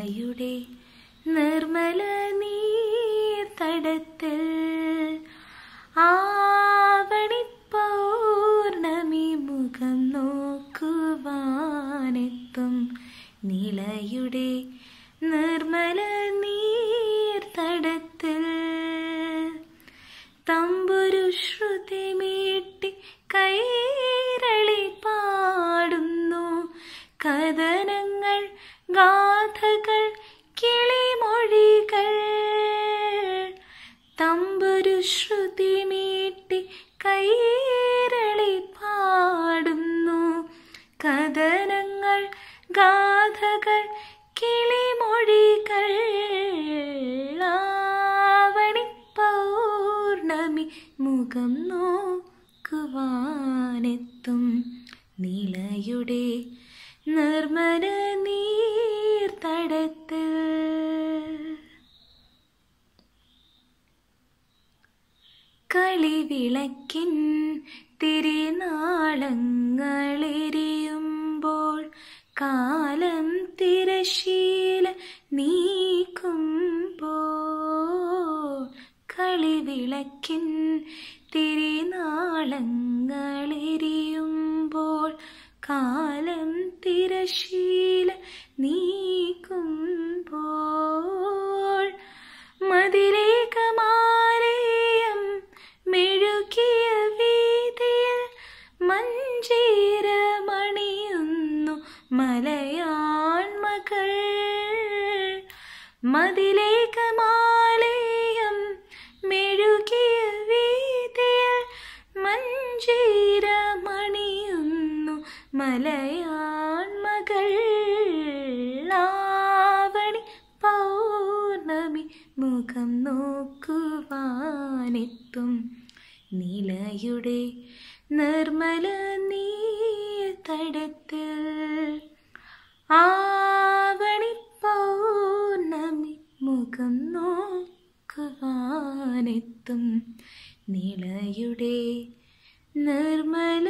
കരുണയുടെ നിർമ്മല നീർത്തടത്തിൽ ആവണി പൗർണമി മുഖം നോക്കുവാനെത്തും നിലയുടെ നിർമ്മല നീർത്തടത്തിൽ തമ്പുരു മീട്ടി കൈരളി പാടുന്നു കഥനങ്ങൾ ഗാ കിളിമൊഴികൾ കിളിമൊഴികൾ തമ്പൊരു ശ്രുതി മീട്ടി കൈരളി പാടുന്നു കഥനങ്ങൾ ഗാഥകൾ കിളിമൊഴികൾ ആവണി പൗർണമി മുഖം നോക്കുവാനെത്തും നിലയുടെ നിർമ്മല നീ ഹൃദയത്തിൽ കളിവിളക്കിൻ തിരിനാളങ്ങളെരിയുമ്പോൾ കാലം തിരശീല നീക്കുമ്പോൾ കളിവിളക്കിൻ തിരിനാളങ്ങളെരിയുമ്പോൾ കാലം തിരശീല മലയാൺമകൾ മതിലേക്ക് മാലയം മെഴുകിയ വീതിയ മഞ്ചീരമണിയുന്നു മലയാൺമകൾ ലാവണി പൗർണമി മുഖം നോക്കുവാനെത്തും നിലയുടെ നിർമ്മല നീർത്തടത്തിൽ ആവണിപ്പൗർണമി മുഖം നോക്കുവാനെത്തും നിളയുടെ നിർമ്മല